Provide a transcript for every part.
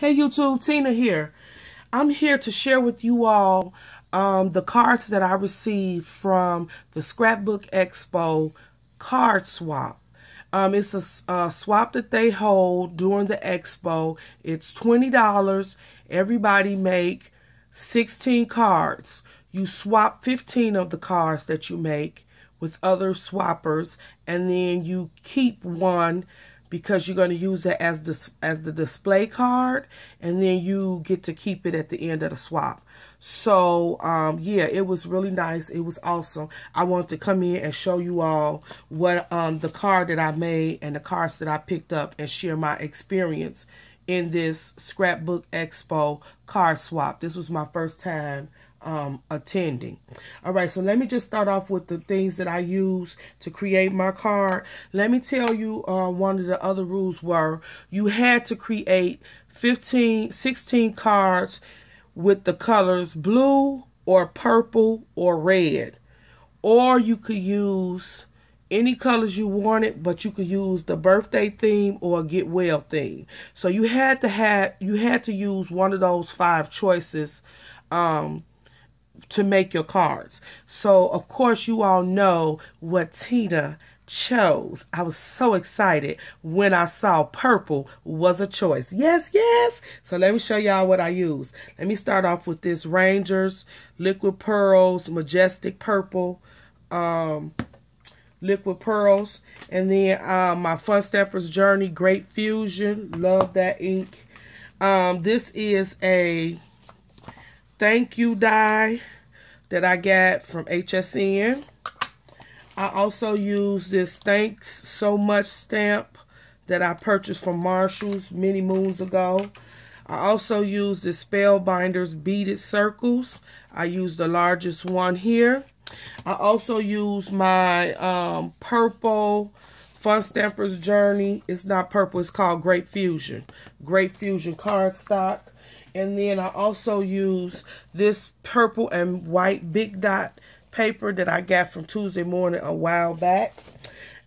Hey YouTube, Tina here. I'm here to share with you all um, the cards that I received from the Scrapbook Expo card swap. Um, it's a, a swap that they hold during the expo. It's $20. Everybody make 16 cards. You swap 15 of the cards that you make with other swappers and then you keep one because you're going to use it as the, as the display card and then you get to keep it at the end of the swap. So, um, yeah, it was really nice. It was awesome. I wanted to come in and show you all what um, the card that I made and the cards that I picked up and share my experience in this scrapbook expo card swap. This was my first time um, attending. All right, so let me just start off with the things that I use to create my card. Let me tell you uh, one of the other rules were you had to create 15, 16 cards with the colors blue or purple or red. Or you could use any colors you wanted, but you could use the birthday theme or get well theme. So you had to have you had to use one of those five choices um, to make your cards. So, of course, you all know what Tina chose. I was so excited when I saw purple was a choice. Yes, yes. So let me show y'all what I use. Let me start off with this Rangers Liquid Pearls Majestic Purple um, Liquid Pearls. And then um, my Fun Steppers Journey Great Fusion. Love that ink. Um, this is a thank you die that I got from HSN. I also use this thanks so much stamp that I purchased from Marshalls many moons ago. I also use the Spellbinders beaded circles. I use the largest one here. I also use my um, purple Fun Stampers Journey. It's not purple. It's called Great Fusion. Great Fusion cardstock. And then I also use this purple and white big dot paper that I got from Tuesday morning a while back.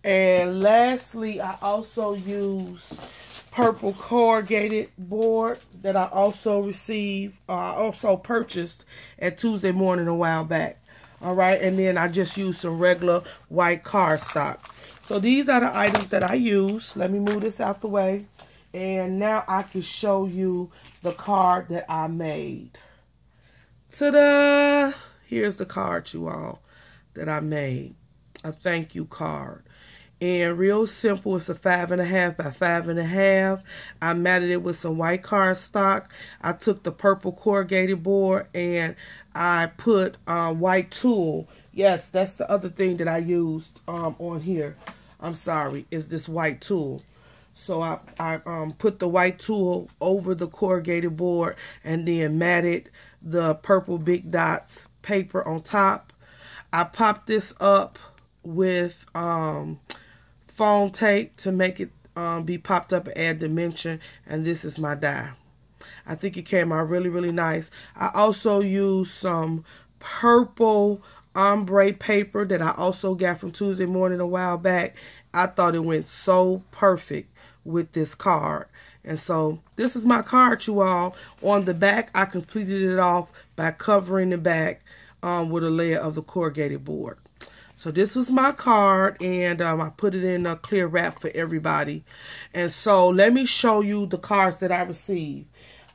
And lastly, I also use purple corrugated board that I also received, uh, I also purchased at Tuesday morning a while back. All right, and then I just use some regular white cardstock. So these are the items that I use. Let me move this out the way. And now I can show you the card that I made. Ta-da! Here's the card, you all, that I made. A thank you card. And real simple, it's a five and a half by five and a half. I matted it with some white cardstock. I took the purple corrugated board and I put um, white tulle. Yes, that's the other thing that I used um, on here. I'm sorry, is this white tulle. So I, I um, put the white tool over the corrugated board and then matted the purple big dots paper on top. I popped this up with um, foam tape to make it um, be popped up and add dimension. And this is my die. I think it came out really, really nice. I also used some purple ombre paper that I also got from Tuesday morning a while back. I thought it went so perfect with this card. And so this is my card, you all. On the back, I completed it off by covering the back um, with a layer of the corrugated board. So this was my card, and um, I put it in a clear wrap for everybody. And so let me show you the cards that I received.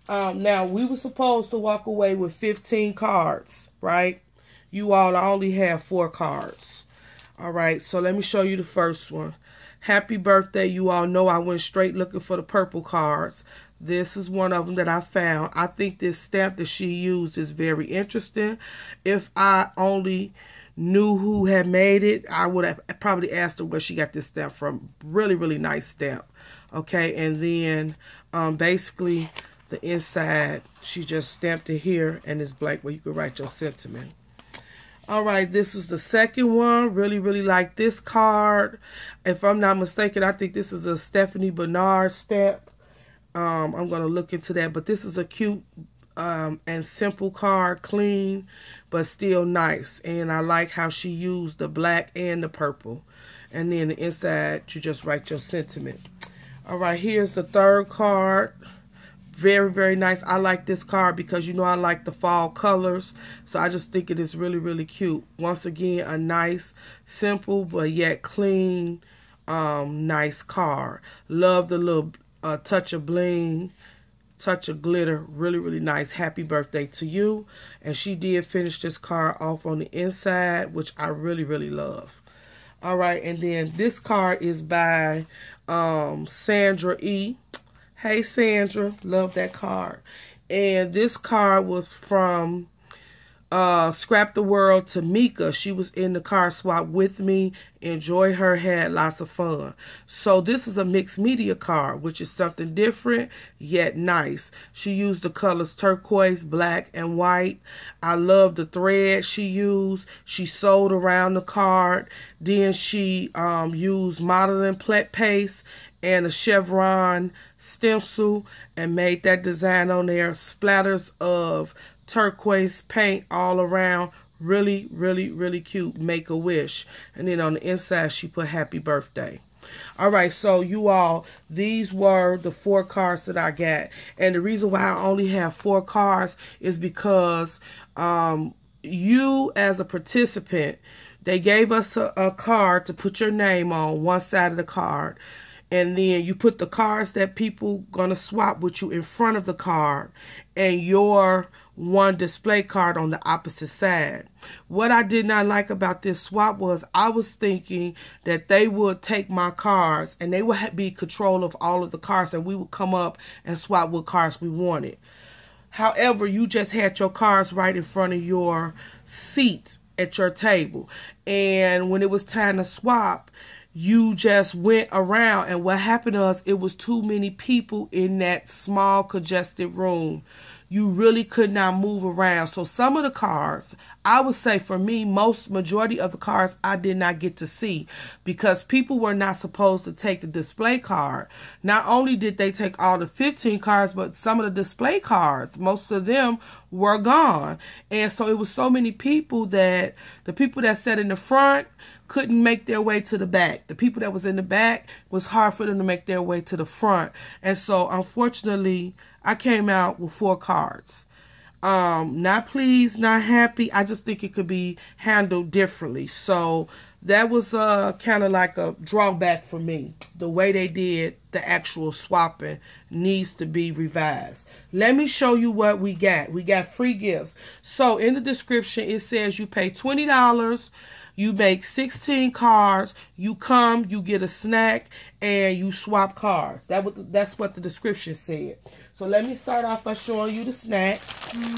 Um, now, we were supposed to walk away with 15 cards, right? You all I only have four cards. All right, so let me show you the first one. Happy birthday. You all know I went straight looking for the purple cards. This is one of them that I found. I think this stamp that she used is very interesting. If I only knew who had made it, I would have probably asked her where she got this stamp from. Really, really nice stamp. Okay, and then um, basically the inside, she just stamped it here and it's blank where you can write your sentiment. All right, this is the second one. Really, really like this card. If I'm not mistaken, I think this is a Stephanie Bernard stamp. Um, I'm going to look into that. But this is a cute um, and simple card, clean, but still nice. And I like how she used the black and the purple. And then the inside, you just write your sentiment. All right, here's the third card very very nice i like this card because you know i like the fall colors so i just think it is really really cute once again a nice simple but yet clean um nice card love the little uh, touch of bling touch of glitter really really nice happy birthday to you and she did finish this card off on the inside which i really really love all right and then this card is by um sandra e Hey, Sandra. Love that card. And this card was from uh, Scrap the World Tamika. She was in the car swap with me. Enjoy her. Had lots of fun. So this is a mixed media card, which is something different yet nice. She used the colors turquoise, black, and white. I love the thread she used. She sewed around the card. Then she um, used modeling paste and a chevron stencil and made that design on there. Splatters of turquoise paint all around. Really, really, really cute. Make a wish. And then on the inside, she put happy birthday. All right, so you all, these were the four cards that I got. And the reason why I only have four cards is because um, you as a participant, they gave us a, a card to put your name on one side of the card and then you put the cards that people gonna swap with you in front of the card and your one display card on the opposite side. What I did not like about this swap was I was thinking that they would take my cards and they would be control of all of the cards and we would come up and swap what cards we wanted. However, you just had your cards right in front of your seat at your table. And when it was time to swap, you just went around and what happened to us it was too many people in that small congested room you really could not move around. So some of the cars, I would say for me, most majority of the cars I did not get to see because people were not supposed to take the display card. Not only did they take all the 15 cars, but some of the display cards, most of them were gone. And so it was so many people that the people that sat in the front couldn't make their way to the back. The people that was in the back was hard for them to make their way to the front. And so unfortunately, I came out with four cards. Um, not pleased, not happy. I just think it could be handled differently. So that was uh, kind of like a drawback for me. The way they did the actual swapping needs to be revised. Let me show you what we got. We got free gifts. So in the description, it says you pay $20 you make 16 cards. You come, you get a snack, and you swap cards. That what that's what the description said. So let me start off by showing you the snack.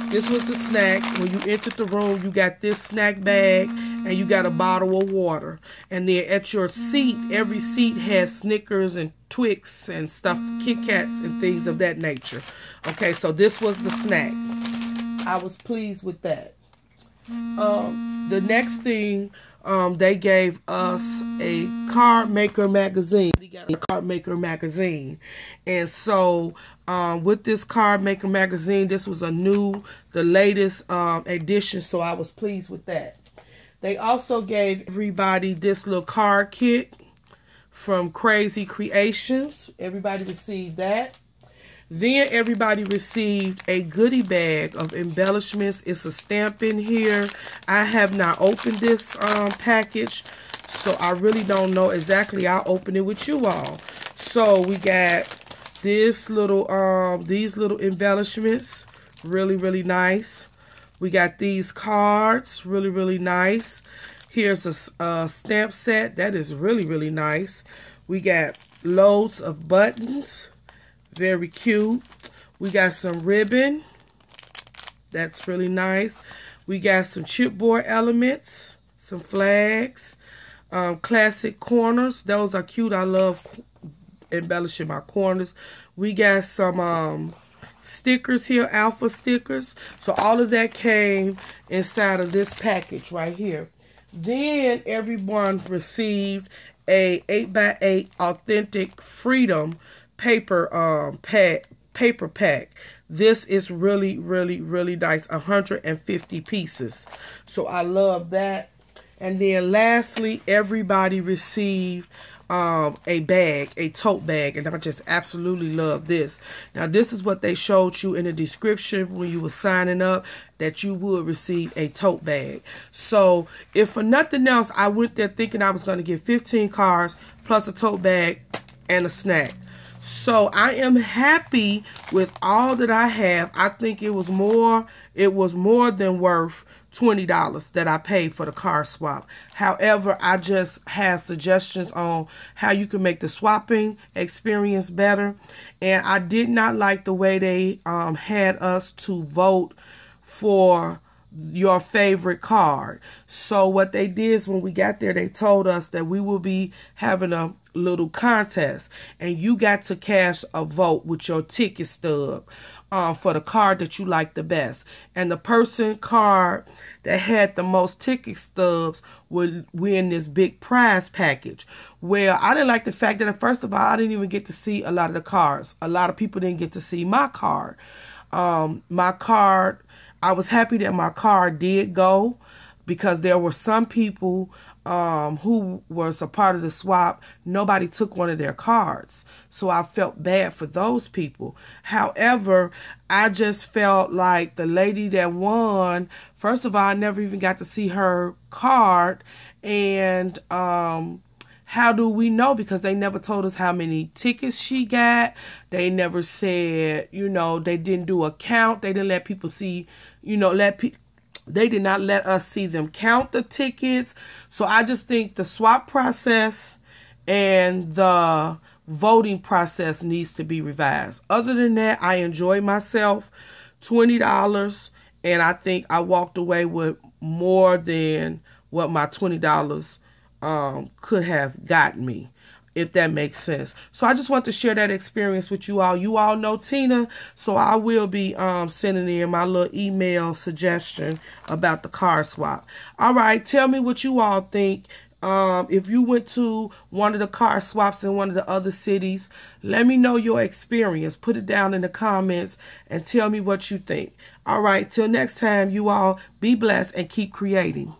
This was the snack. When you entered the room, you got this snack bag and you got a bottle of water. And then at your seat, every seat has Snickers and Twix and stuff, Kit Kats and things of that nature. Okay, so this was the snack. I was pleased with that. Um, the next thing um, they gave us a card maker magazine. We got a card maker magazine. And so um, with this card maker magazine, this was a new, the latest um, edition. So I was pleased with that. They also gave everybody this little card kit from Crazy Creations. Everybody received that. Then everybody received a goodie bag of embellishments. It's a stamp in here. I have not opened this um, package, so I really don't know exactly. I'll open it with you all. So we got this little, um, these little embellishments. Really, really nice. We got these cards. Really, really nice. Here's a, a stamp set. That is really, really nice. We got loads of buttons very cute. We got some ribbon. That's really nice. We got some chipboard elements, some flags, um, classic corners. Those are cute. I love embellishing my corners. We got some um, stickers here, alpha stickers. So all of that came inside of this package right here. Then everyone received a 8x8 authentic freedom paper um, pack, paper pack. This is really, really, really nice. 150 pieces. So I love that. And then lastly, everybody received um, a bag, a tote bag, and I just absolutely love this. Now, this is what they showed you in the description when you were signing up that you would receive a tote bag. So, if for nothing else, I went there thinking I was going to get 15 cars plus a tote bag and a snack. So I am happy with all that I have. I think it was more it was more than worth $20 that I paid for the car swap. However, I just have suggestions on how you can make the swapping experience better. And I did not like the way they um, had us to vote for your favorite card. So what they did is when we got there, they told us that we will be having a little contest and you got to cast a vote with your ticket stub uh, for the card that you like the best. And the person card that had the most ticket stubs would win this big prize package. Well, I didn't like the fact that, first of all, I didn't even get to see a lot of the cards. A lot of people didn't get to see my card. Um, my card I was happy that my car did go because there were some people um, who was a part of the swap. Nobody took one of their cards. So I felt bad for those people. However, I just felt like the lady that won, first of all, I never even got to see her card. And um, how do we know? Because they never told us how many tickets she got. They never said, you know, they didn't do a count. They didn't let people see you know, let people they did not let us see them count the tickets. So I just think the swap process and the voting process needs to be revised. Other than that, I enjoy myself. $20 and I think I walked away with more than what my $20 um, could have got me if that makes sense. So I just want to share that experience with you all. You all know Tina, so I will be um, sending in my little email suggestion about the car swap. All right, tell me what you all think. Um, if you went to one of the car swaps in one of the other cities, let me know your experience. Put it down in the comments and tell me what you think. All right, till next time, you all be blessed and keep creating.